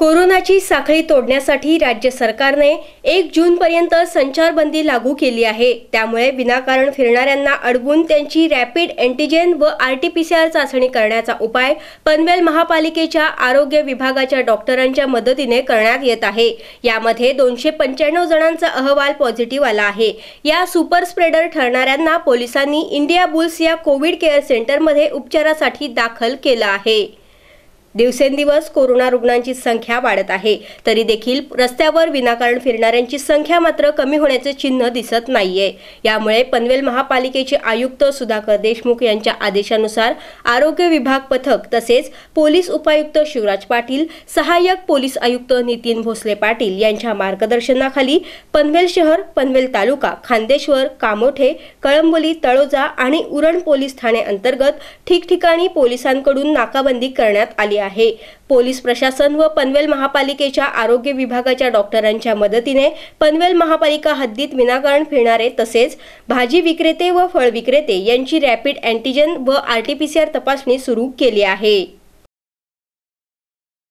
कोरोनाची साखळी तोडण्यासाठी राज्य सरकारने एक जूनपर्यंत संचारबंदी लागू केली आहे त्यामुळे विनाकारण फिरणाऱ्यांना अडवून त्यांची रॅपिड अँटीजेन व R T P C R चाचणी करण्याचा उपाय पनवेल महापालिकेच्या आरोग्य विभागाच्या डॉक्टरांच्या मदतीने करण्यात येत आहे यामध्ये दोनशे पंच्याण्णव जणांचा अहवाल पॉझिटिव्ह आला आहे या सुपर स्प्रेडर ठरणाऱ्यांना पोलिसांनी इंडिया बुल्स या कोविड केअर सेंटरमध्ये उपचारासाठी दाखल केलं आहे दिवसेंदिवस कोरोना रुग्णांची संख्या वाढत आहे तरी देखील रस्त्यावर विनाकारण फिरणाऱ्यांची संख्या मात्र कमी होण्याचे चिन्ह दिसत नाहीये यामुळे पनवेल महापालिकेचे आयुक्त सुधाकर देशमुख यांच्या आदेशानुसार आरोग्य विभाग पथक तसेच पोलीस उपायुक्त शिवराज पाटील सहाय्यक पोलीस आयुक्त नितीन भोसले पाटील यांच्या मार्गदर्शनाखाली पनवेल शहर पनवेल तालुका खांदेश्वर कामोठे कळंबोली तळोजा आणि उरण पोलीस ठाणे अंतर्गत ठिकठिकाणी पोलिसांकडून नाकाबंदी करण्यात आली आहे पोलीस प्रशासन व पनवेल महापालिकेच्या आरोग्य विभागाच्या डॉक्टरांच्या मदतीने पनवेल महापालिका हद्दीत विनाकारण फिरणारे तसेच भाजी विक्रेते व फळ विक्रेते यांची रॅपिड अँटीजन व आरटीपीसीआर तपासणी सुरू केली आहे